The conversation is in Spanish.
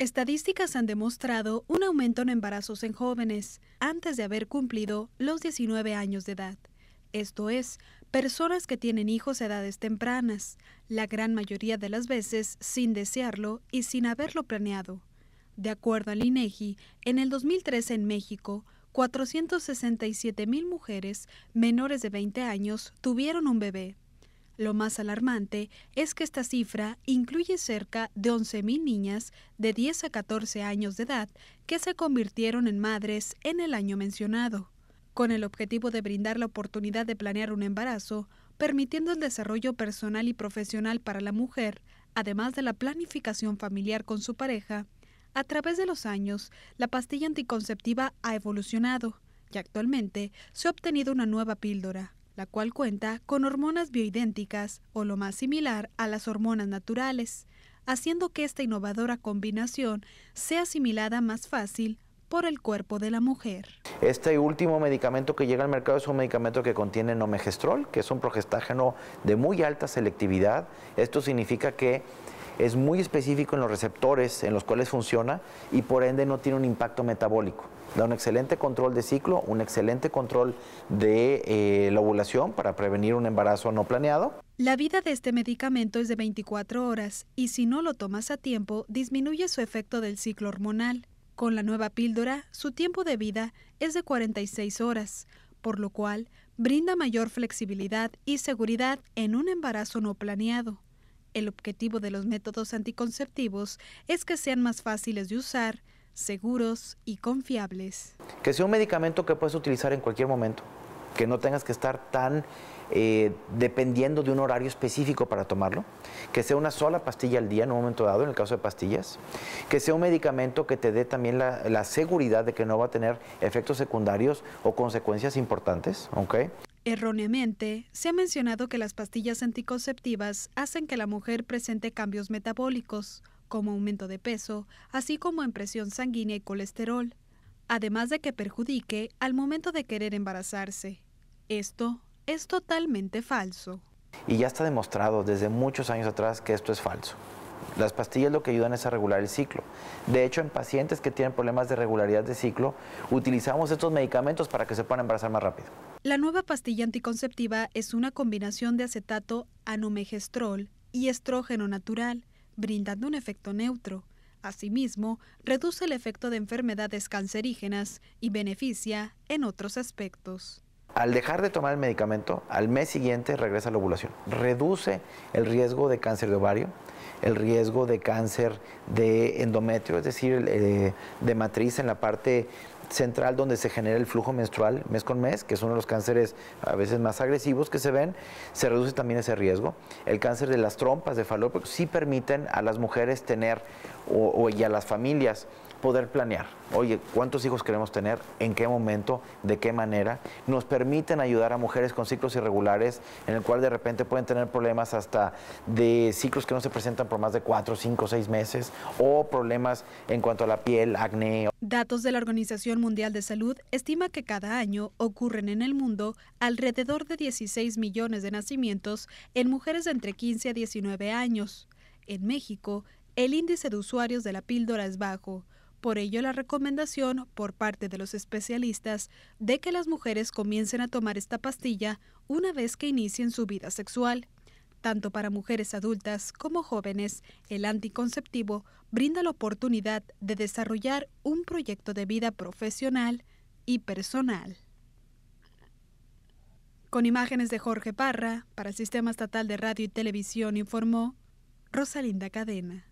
Estadísticas han demostrado un aumento en embarazos en jóvenes antes de haber cumplido los 19 años de edad. Esto es, personas que tienen hijos a edades tempranas, la gran mayoría de las veces sin desearlo y sin haberlo planeado. De acuerdo al INEGI, e en el 2013 en México, 467 mil mujeres menores de 20 años tuvieron un bebé, lo más alarmante es que esta cifra incluye cerca de 11.000 niñas de 10 a 14 años de edad que se convirtieron en madres en el año mencionado, con el objetivo de brindar la oportunidad de planear un embarazo, permitiendo el desarrollo personal y profesional para la mujer, además de la planificación familiar con su pareja. A través de los años, la pastilla anticonceptiva ha evolucionado y actualmente se ha obtenido una nueva píldora, la cual cuenta con hormonas bioidénticas o lo más similar a las hormonas naturales, haciendo que esta innovadora combinación sea asimilada más fácil por el cuerpo de la mujer. Este último medicamento que llega al mercado es un medicamento que contiene nomegestrol, que es un progestágeno de muy alta selectividad. Esto significa que es muy específico en los receptores en los cuales funciona y por ende no tiene un impacto metabólico. Da un excelente control de ciclo, un excelente control de eh, la ovulación para prevenir un embarazo no planeado. La vida de este medicamento es de 24 horas y si no lo tomas a tiempo disminuye su efecto del ciclo hormonal. Con la nueva píldora, su tiempo de vida es de 46 horas, por lo cual brinda mayor flexibilidad y seguridad en un embarazo no planeado. El objetivo de los métodos anticonceptivos es que sean más fáciles de usar, seguros y confiables. Que sea un medicamento que puedes utilizar en cualquier momento, que no tengas que estar tan eh, dependiendo de un horario específico para tomarlo, que sea una sola pastilla al día en un momento dado, en el caso de pastillas, que sea un medicamento que te dé también la, seguridad de que no va a tener efectos secundarios o consecuencias importantes, Erróneamente, se ha mencionado que las pastillas anticonceptivas hacen que la mujer presente cambios metabólicos, como aumento de peso, así como en presión sanguínea y colesterol, además de que perjudique al momento de querer embarazarse. Esto es totalmente falso. Y ya está demostrado desde muchos años atrás que esto es falso. Las pastillas lo que ayudan es a regular el ciclo. De hecho, en pacientes que tienen problemas de regularidad de ciclo, utilizamos estos medicamentos para que se puedan embarazar más rápido. La nueva pastilla anticonceptiva es una combinación de acetato anomegestrol y estrógeno natural, brindando un efecto neutro. Asimismo, reduce el efecto de enfermedades cancerígenas y beneficia en otros aspectos. Al dejar de tomar el medicamento, al mes siguiente regresa la ovulación. Reduce el riesgo de cáncer de ovario, el riesgo de cáncer de endometrio, es decir, eh, de matriz en la parte central donde se genera el flujo menstrual mes con mes, que es uno de los cánceres a veces más agresivos que se ven, se reduce también ese riesgo. El cáncer de las trompas de falopio sí permiten a las mujeres tener o, y a las familias poder planear. Oye, ¿cuántos hijos queremos tener? ¿En qué momento? ¿De qué manera? Nos permiten ayudar a mujeres con ciclos irregulares, en el cual de repente pueden tener problemas hasta de ciclos que no se presentan por más de cuatro, cinco, seis meses, o problemas en cuanto a la piel, acné. Datos de la organización Mundial de Salud estima que cada año ocurren en el mundo alrededor de 16 millones de nacimientos en mujeres de entre 15 a 19 años. En México, el índice de usuarios de la píldora es bajo, por ello, la recomendación por parte de los especialistas de que las mujeres comiencen a tomar esta pastilla una vez que inicien su vida sexual. Tanto para mujeres adultas como jóvenes, el anticonceptivo brinda la oportunidad de desarrollar un proyecto de vida profesional y personal. Con imágenes de Jorge Parra, para el Sistema Estatal de Radio y Televisión informó Rosalinda Cadena.